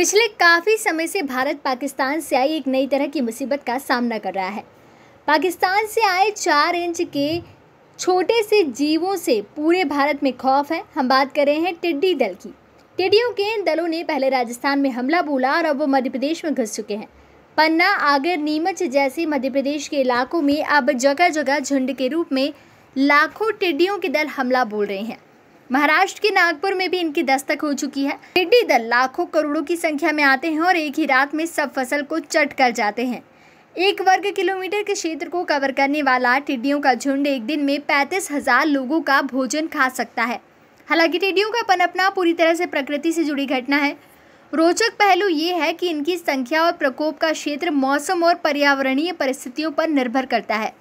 पिछले काफ़ी समय से भारत पाकिस्तान से आई एक नई तरह की मुसीबत का सामना कर रहा है पाकिस्तान से आए चार इंच के छोटे से जीवों से पूरे भारत में खौफ है हम बात कर रहे हैं टिड्डी दल की टिड्डियों के इन दलों ने पहले राजस्थान में हमला बोला और अब वो मध्य प्रदेश में घुस चुके हैं पन्ना आगर नीमच जैसे मध्य प्रदेश के इलाकों में अब जगह जगह झुंड के रूप में लाखों टिड्डियों के दल हमला बोल रहे हैं महाराष्ट्र के नागपुर में भी इनकी दस्तक हो चुकी है टिड्डी दल लाखों करोड़ों की संख्या में आते हैं और एक ही रात में सब फसल को चट कर जाते हैं एक वर्ग किलोमीटर के क्षेत्र को कवर करने वाला टिड्डियों का झुंड एक दिन में पैंतीस हजार लोगों का भोजन खा सकता है हालांकि टिड्डियों का पनपना पूरी तरह से प्रकृति से जुड़ी घटना है रोचक पहलू ये है कि इनकी संख्या और प्रकोप का क्षेत्र मौसम और पर्यावरणीय परिस्थितियों पर निर्भर करता है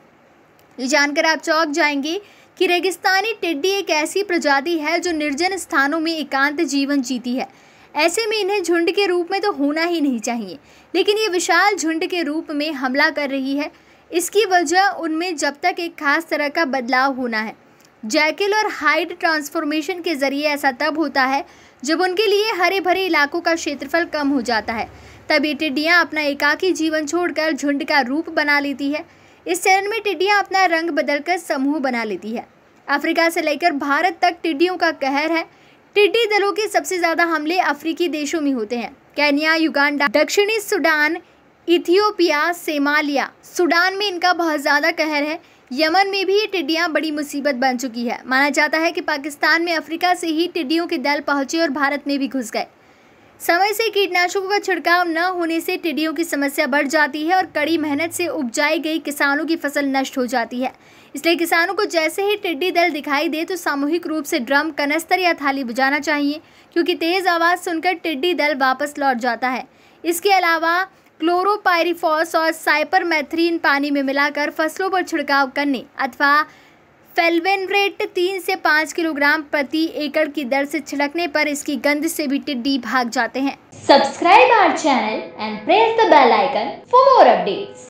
ये जानकर आप चौक जाएंगे कि रेगिस्तानी टिड्डी एक ऐसी प्रजाति है जो निर्जन स्थानों में एकांत जीवन जीती है ऐसे में इन्हें झुंड के रूप में तो होना ही नहीं चाहिए लेकिन ये विशाल झुंड के रूप में हमला कर रही है इसकी वजह उनमें जब तक एक खास तरह का बदलाव होना है जैकिल और हाइड ट्रांसफॉर्मेशन के ज़रिए ऐसा तब होता है जब उनके लिए हरे भरे इलाकों का क्षेत्रफल कम हो जाता है तब ये टिड्डियाँ अपना एकाकी जीवन छोड़कर झुंड का रूप बना लेती है इस चरण में टिड्डियाँ अपना रंग बदलकर समूह बना लेती है अफ्रीका से लेकर भारत तक टिड्डियों का कहर है टिड्डी दलों के सबसे ज़्यादा हमले अफ्रीकी देशों में होते हैं कैनिया युगांडा दक्षिणी सूडान इथियोपिया सेमालिया सूडान में इनका बहुत ज़्यादा कहर है यमन में भी ये टिड्डियाँ बड़ी मुसीबत बन चुकी है माना जाता है कि पाकिस्तान में अफ्रीका से ही टिड्डियों के दल पहुंचे और भारत में भी घुस गए समय से कीटनाशकों का छिड़काव न होने से टिड्डियों की समस्या बढ़ जाती है और कड़ी मेहनत से उपजाई गई किसानों की फसल नष्ट हो जाती है इसलिए किसानों को जैसे ही टिड्डी दल दिखाई दे तो सामूहिक रूप से ड्रम कनस्तर या थाली बजाना चाहिए क्योंकि तेज़ आवाज़ सुनकर टिड्डी दल वापस लौट जाता है इसके अलावा क्लोरोपायरीफॉस और साइपरमेथ्रीन पानी में मिलाकर फसलों पर छिड़काव करने अथवा रेट तीन से पाँच किलोग्राम प्रति एकड़ की दर से छिड़कने पर इसकी गंध से भी टिड्डी भाग जाते हैं subscribe our channel and press the bell icon for more update